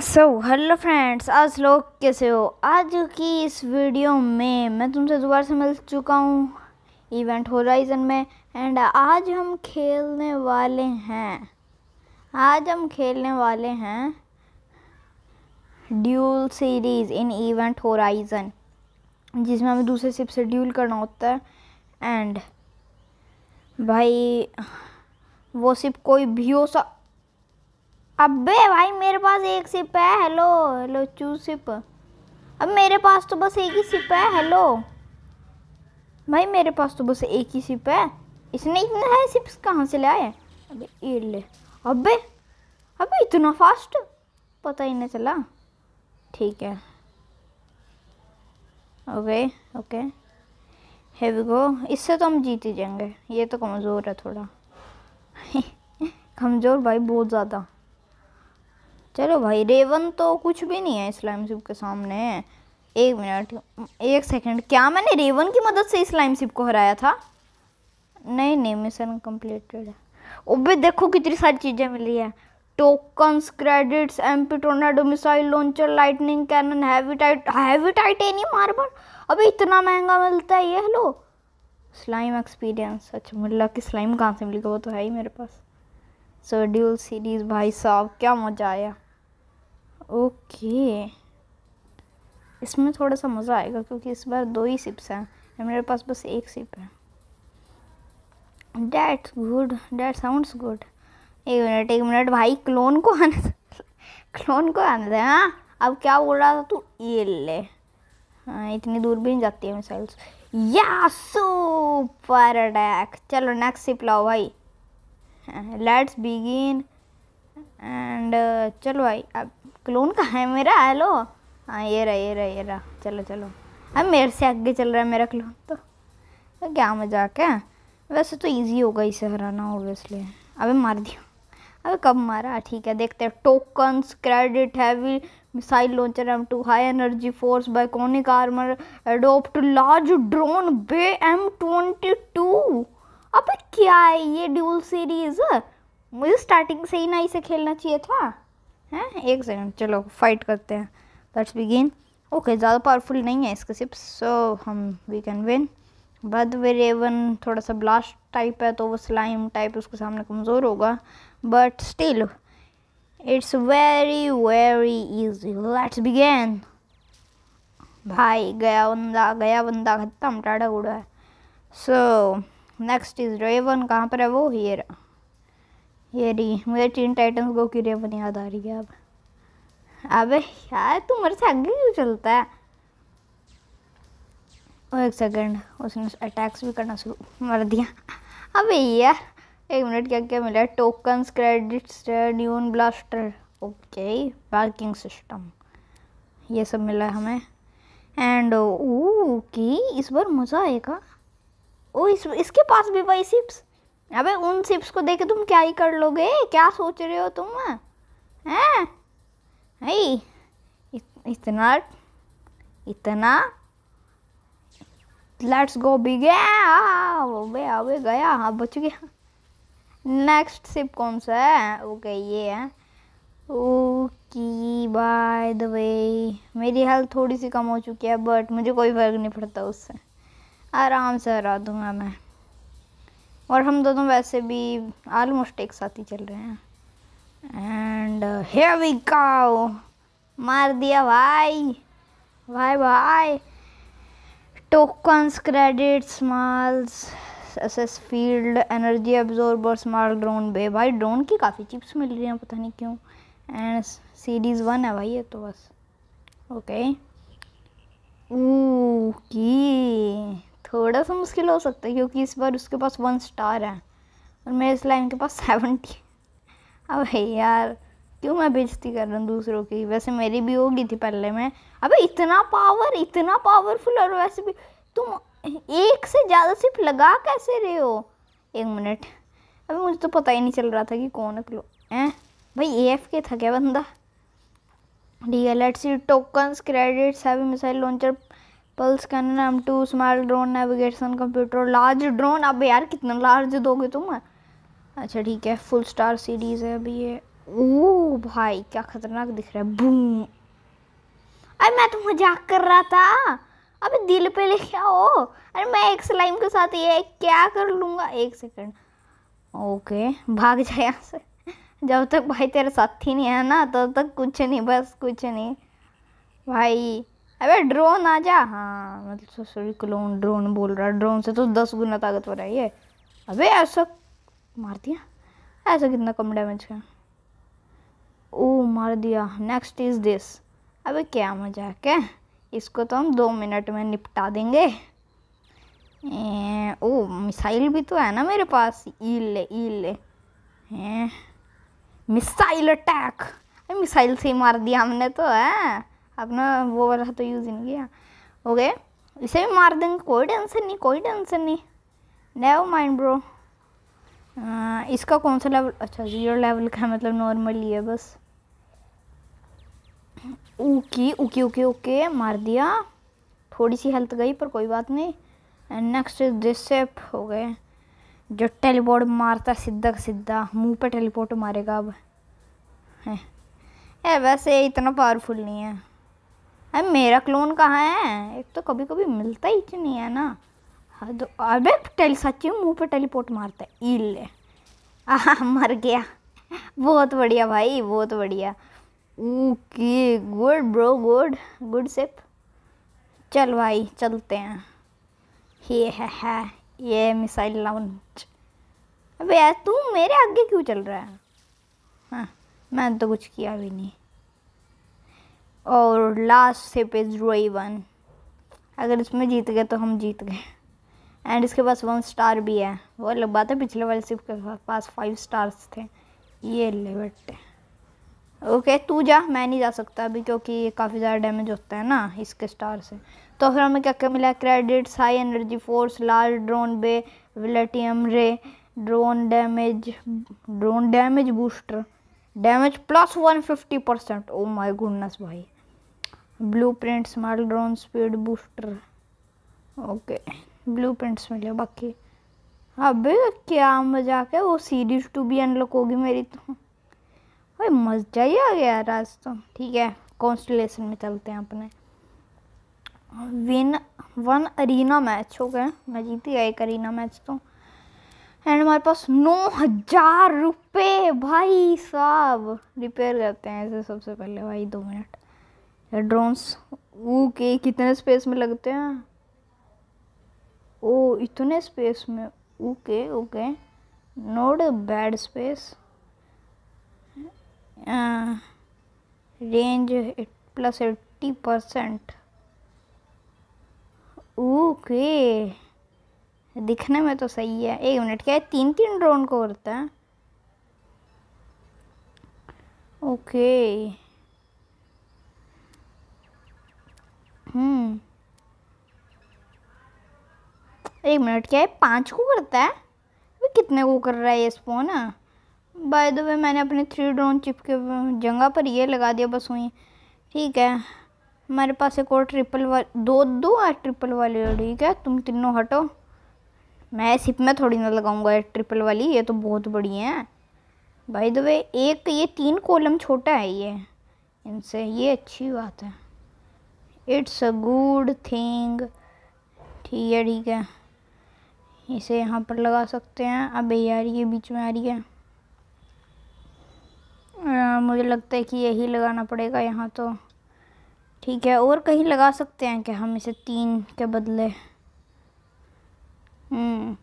So hello friends आज लोग कैसे हो आज की इस वीडियो में मैं तुमसे दोबारा से मिल चुका हूँ इवेंट होराइजन में एंड आज हम खेलने वाले हैं आज हम खेलने वाले हैं duel series in Event Horizon जिसमें हमें दूसरे सिप से ड्यूल करना होता है एंड भाई वो सिप कोई भी हो सा अबे भाई मेरे पास एक सिप है हेलो हेलो चू सिप अब मेरे पास तो बस एक ही सिप है हेलो भाई मेरे पास तो बस एक ही सिप है इसने इतने है सिप्स कहाँ से लाए अबे ये ले अबे अबे इतना फास्ट पता ही नहीं चला ठीक है ओके ओके हैवी गो इससे तो हम जीत ही जाएंगे ये तो कमज़ोर है थोड़ा कमज़ोर भाई बहुत ज़्यादा चलो भाई रेवन तो कुछ भी नहीं है स्लाइम सिप के सामने एक मिनट एक सेकंड क्या मैंने रेवन की मदद से स्लाइम सिप को हराया था नहीं नहीं मिशन कम्प्लीटेड है भी देखो कितनी सारी चीज़ें मिली है tokens credits M P missile launcher lightning cannon heavy tight heavy titanium marble अभी इतना महंगा मिलता है ये हेलो स्लाइम एक्सपीरियंस अच्छा मुल्ला की स्लाइम कहाँ से मिलेगा वो तो है ही मेरे पास सो ड्यूल सीरीज़ भाई साहब क्या मज़ा आया ओके इसमें थोड़ा सा मज़ा आएगा क्योंकि इस बार दो ही सिप्स हैं मेरे पास बस एक सिप है that's good that sounds good एक मिनट एक मिनट भाई क्लोन को आने क्लोन को आने दे हाँ अब क्या बोल रहा था तू ये ले हाँ इतनी दूर भी नहीं जाती है मिसाइल्स या सुपर अटैक चलो नेक्स्ट सिप लाओ भाई लेट्स बिगिन एंड चलो भाई अब क्लोन कहाँ है मेरा हेलो हाँ ये रहा ये रहा ये रहा चलो चलो अब मेरे से आगे चल रहा है मेरा क्लोन तो।, तो, क्या मजाक है वैसे तो इजी होगा इसे हराना ओबियसली अबे मार दिया अबे कब मारा ठीक है देखते हैं tokens credit heavy missile launcher M two high energy force biconic armour adopt large drone bay M twenty two अब क्या है ये ड्यूल सीरीज़ मुझे स्टार्टिंग से ही ना इसे खेलना चाहिए था हैं एक सेकंड चलो फाइट करते हैं लेट्स बिगिन ओके ज़्यादा पावरफुल नहीं है इसके सिप्स सो so, हम we can win but way Raven थोड़ा सा ब्लास्ट टाइप है तो वो स्लाइम टाइप उसके सामने कमज़ोर होगा but still it's very very easy let's begin भाई गया बंदा गया बंदा खत्म टाढ़ा उड़ा है सो नेक्स्ट इज़ रेवन कहाँ पर है वो हीरा ये रही मुझे टीन टाइटन्स को की अपनी याद आ रही है अब अबे यार तू मेरे से आगे क्यों चलता है ओ एक सेकंड उसने अटैक्स भी करना शुरू कर दिया अबे यार एक मिनट क्या क्या मिला टोकन्स क्रेडिट्स न्यून ब्लास्टर ओके पार्किंग सिस्टम ये सब मिला है हमें एंड ओके इस बार मज़ा आएगा ओ इस इसके पास भी वाई सिप्स अबे उन सिप्स को देख तुम क्या ही कर लोगे क्या सोच रहे हो तुम हैं भाई इतना इतना लेट्स गो बी गया अबे अबे गया हाँ बच गया नेक्स्ट सिप कौन सा है ओके ये है ओके बाय द वे मेरी हेल्थ थोड़ी सी कम हो चुकी है बट मुझे कोई फर्क नहीं पड़ता उससे आराम से हरा दूंगा मैं और हम दोनों वैसे भी आलमोस्ट एक साथ ही चल रहे हैं एंड हेयर वी काओ मार दिया भाई भाई भाई टोकन्स क्रेडिट माल्स SS field energy absorber small drone bay भाई ड्रोन की काफ़ी चिप्स मिल रही हैं पता नहीं क्यों एंड सीरीज़ वन है भाई ये तो बस ओके okay. की थोड़ा सा मुश्किल हो सकता है क्योंकि इस बार उसके पास वन स्टार है और मेरे स्लाइम के पास सेवेंटी अब है यार क्यों मैं बेजती कर रहा हूँ दूसरों की वैसे मेरी भी होगी थी पहले में अबे इतना पावर इतना पावरफुल और वैसे भी तुम एक से ज़्यादा सिर्फ लगा कैसे रहे हो एक मिनट अभी मुझे तो पता ही नहीं चल रहा था कि कौन है क्लो ऐ भाई ए एफ के था क्या बंदा D L eight C tokens credits heavy missile launcher pulse cannon M two small drone navigation computer large drone अब यार कितना लार्ज दोगे तुम अच्छा ठीक है फुल स्टार सीरीज़ है अभी ये ओ भाई क्या खतरनाक दिख रहा है बूम अरे मैं तो मजाक कर रहा था अबे दिल पे लेके हो अरे मैं एक स्लाइम के साथ ये क्या कर लूँगा एक सेकंड ओके भाग जाए यहाँ से जब तक भाई तेरा साथी नहीं है ना तब तो तक कुछ नहीं बस कुछ नहीं भाई अबे ड्रोन आ जा हाँ मतलब सॉरी क्लोन ड्रोन बोल रहा ड्रोन से तो दस गुना ताकतवर है ये अबे ऐसा मार दिया ऐसा कितना कम डैमेज का ओ मार दिया नेक्स्ट इज़ दिस अबे क्या मजाक है इसको तो हम दो मिनट में निपटा देंगे ए, ओ मिसाइल भी तो है ना मेरे पास ईले ईले हैं मिसाइल अटैक मिसाइल से ही मार दिया हमने तो है अपना वो वाला तो यूज़ ही नहीं किया हो गया इसे भी मार देंगे कोई टेंशन नहीं कोई टेंशन नहीं नेव माइंड ब्रो इसका कौन सा लेवल अच्छा ज़ीरो लेवल का मतलब नॉर्मली है बस ओके ओके ओके ओके मार दिया थोड़ी सी हेल्थ गई पर कोई बात नहीं एंड नेक्स्ट डिसेप हो गए जो टेलीपोर्ट मारता सीधा का सीधा मुंह पे टेलीपोर्ट मारेगा अब है वैसे इतना पावरफुल नहीं है अरे मेरा क्लोन कहाँ है एक तो कभी कभी मिलता ही नहीं है ना हद अबे टेली सच्ची मुंह पे टेलीपोर्ट मारता है इले ले मर गया बहुत बढ़िया भाई बहुत बढ़िया okay good bro good good ship चल भाई चलते हैं ये है, है ये मिसाइल लॉन्च अबे यार तू मेरे आगे क्यों चल रहा है हाँ मैंने तो कुछ किया भी नहीं और लास्ट स्टेप इज़ रोई वन अगर इसमें जीत गए तो हम जीत गए एंड इसके पास वन स्टार भी है वो अलग बात है पिछले वाले सिप के पास फाइव स्टार्स थे ये ले बट्टे ओके तू जा मैं नहीं जा सकता अभी क्योंकि काफ़ी ज़्यादा डैमेज होता है ना इसके स्टार से तो फिर हमें क्या क्या मिला credits high energy force large drone bay विलेटियम ray drone damage drone damage booster damage plus one fifty percent oh my goodness भाई print smart drone speed booster okay blueprints मिले बाकी अब क्या मजाक है वो सीरीज टू भी अनलॉक होगी मेरी तो भाई मजा ही आ गया आज तो ठीक है कॉन्स्टलेशन में चलते हैं अपने विन वन अरीना मैच हो गया मैं जीती एक अरीना मैच तो एंड हमारे पास नौ हज़ार रुपये भाई साहब रिपेयर करते हैं ऐसे सबसे पहले भाई दो मिनट ड्रोन्स वो के कितने स्पेस में लगते हैं ओ इतने स्पेस में okay okay not bad space range plus eighty percent okay दिखने में तो सही है एक मिनट क्या है तीन तीन ड्रोन को करता है ओके हम्म। एक मिनट क्या है पाँच को करता है अभी कितने को कर रहा है ये स्पोन बाय द वे मैंने अपने थ्री ड्रोन चिप के जगह पर ये लगा दिया बस वहीं ठीक है हमारे पास एक और ट्रिपल वाल दो दो और ट्रिपल वाली ठीक है तुम तीनों हटो मैं सिप में थोड़ी ना लगाऊंगा ट्रिपल वाली ये तो बहुत बड़ी है बाय द वे एक ये तीन कॉलम छोटा है ये इनसे ये अच्छी बात है इट्स अ गुड थिंग ठीक है ठीक है इसे यहाँ पर लगा सकते हैं अब आ रही है बीच में आ रही है आ, मुझे लगता है कि यही लगाना पड़ेगा यहाँ तो ठीक है और कहीं लगा सकते हैं कि हम इसे तीन के बदले हम्म।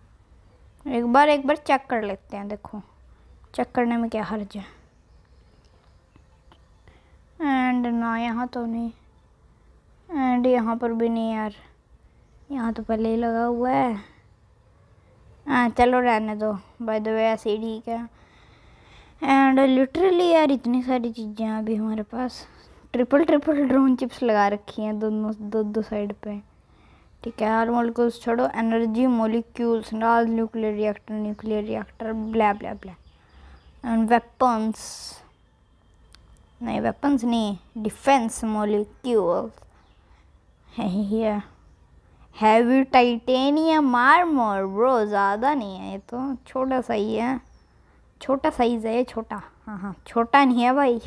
एक बार एक बार चेक कर लेते हैं देखो चेक करने में क्या हर्ज है एंड ना यहाँ तो नहीं एंड यहाँ पर भी नहीं यार यहाँ तो पहले ही लगा हुआ है हाँ चलो रहने दो बाय द वे ऐसे ही ठीक है एंड लिटरली यार इतनी सारी चीज़ें अभी हमारे पास ट्रिपल ट्रिपल ड्रोन चिप्स लगा रखी हैं दोनों दो दो साइड पे ठीक है हर मोलिकल्स छोड़ो एनर्जी मोलिक्यूल्स नाल nuclear reactor nuclear reactor blah blah blah and weapons नहीं वेपन्स नहीं defence molecules here heavy titanium armour bro ज़्यादा नहीं है ये तो छोटा सा ही है छोटा साइज़ है ये छोटा हाँ हाँ छोटा नहीं है भाई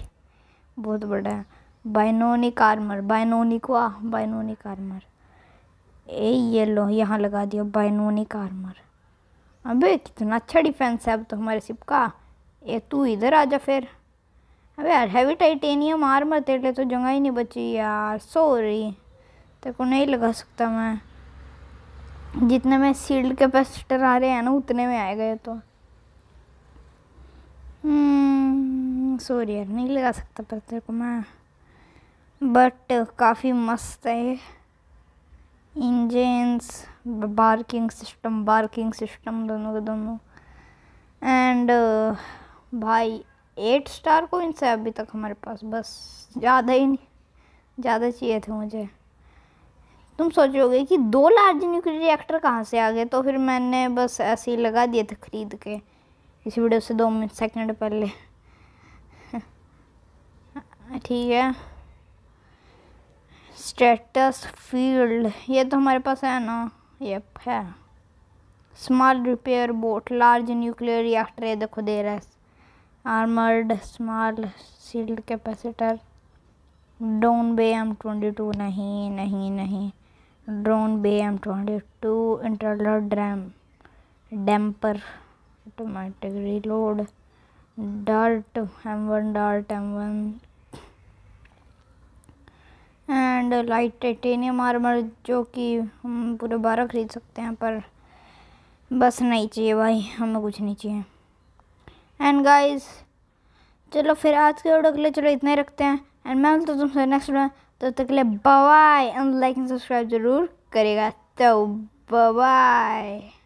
बहुत बड़ा है बाइनोनिक आर्मर बाइनोनिक वाह बाइनोनिक आर्मर ए ये लो यहाँ लगा दिया बाइनोनिक आर्मर अबे कितना अच्छा डिफेंस है अब तो हमारे सिप का ए तू इधर आ जा फिर अबे यार हैवी टाइटेनियम आर्मर तेरे लिए तो जगह ही नहीं बची यार सॉरी तेरे को नहीं लगा सकता मैं जितने में सील्ड कैपेसिटर आ रहे हैं ना उतने में आएगा ये तो सॉरी हम्म, यार नहीं लगा सकता पर तेरे को मैं बट काफ़ी मस्त है engines barking system barking system दोनों के दोनों एंड भाई एट स्टार को इनसे अभी तक हमारे पास बस ज़्यादा ही नहीं ज़्यादा चाहिए थे मुझे तुम सोचोगे कि दो लार्ज न्यूक्लियर रिएक्टर कहाँ से आ गए तो फिर मैंने बस ऐसे ही लगा दिए थे ख़रीद के इस वीडियो से दो मिनट सेकंड पहले ठीक है स्टेटस फील्ड ये तो हमारे पास है ना ये है small repair bot large nuclear reactor ये देखो दे रहा है armoured small sealed capacitor drone bay M twenty two नहीं नहीं नहीं drone bay M twenty two इंटरलर dram damper automatic reload dart M one dart M one and light titanium armour जो कि हम पूरे बारह खरीद सकते हैं पर बस नहीं चाहिए भाई हमें कुछ नहीं चाहिए एंड गाइस चलो फिर आज के वीडियो के लिए चलो इतना ही रखते हैं एंड मैं तो तुमसे नेक्स्ट वीडियो तो तब तक के लिए bye and like and subscribe ज़रूर करेगा तो बाय